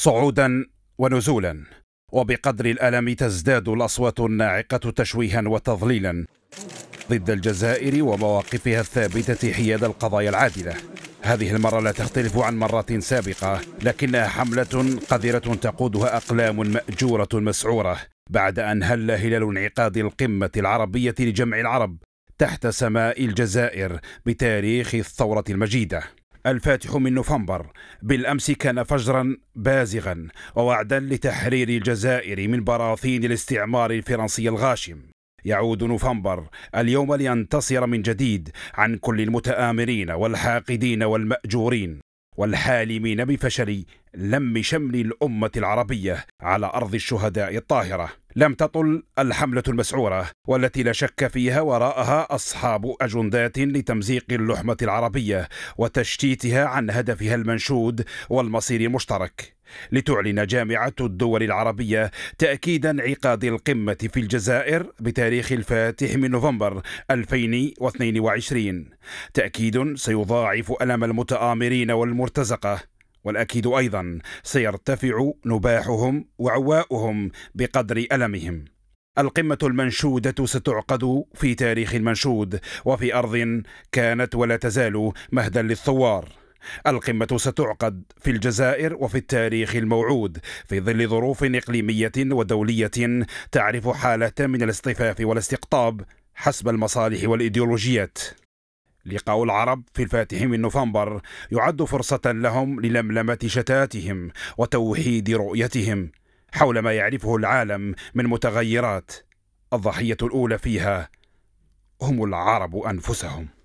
صعودا ونزولا وبقدر الألم تزداد الأصوات الناعقة تشويها وتضليلا ضد الجزائر ومواقفها الثابتة حياد القضايا العادلة هذه المرة لا تختلف عن مرات سابقة لكنها حملة قذرة تقودها أقلام مأجورة مسعورة بعد أن هل هلال انعقاد القمة العربية لجمع العرب تحت سماء الجزائر بتاريخ الثورة المجيدة الفاتح من نوفمبر بالامس كان فجرا بازغا ووعدا لتحرير الجزائر من براثين الاستعمار الفرنسي الغاشم يعود نوفمبر اليوم لينتصر من جديد عن كل المتآمرين والحاقدين والمأجورين والحالمين بفشل لم شمل الأمة العربية على أرض الشهداء الطاهرة لم تطل الحملة المسعورة والتي لا شك فيها وراءها أصحاب أجندات لتمزيق اللحمة العربية وتشتيتها عن هدفها المنشود والمصير المشترك لتعلن جامعة الدول العربية تأكيد انعقاد القمة في الجزائر بتاريخ الفاتح من نوفمبر 2022 تأكيد سيضاعف ألم المتآمرين والمرتزقة والأكيد أيضا سيرتفع نباحهم وعواؤهم بقدر ألمهم القمة المنشودة ستعقد في تاريخ المنشود وفي أرض كانت ولا تزال مهدا للثوار القمة ستعقد في الجزائر وفي التاريخ الموعود في ظل ظروف إقليمية ودولية تعرف حالة من الاصطفاف والاستقطاب حسب المصالح والإيديولوجيات لقاء العرب في الفاتح من نوفمبر يعد فرصة لهم للملمة شتاتهم وتوحيد رؤيتهم حول ما يعرفه العالم من متغيرات الضحية الأولى فيها هم العرب أنفسهم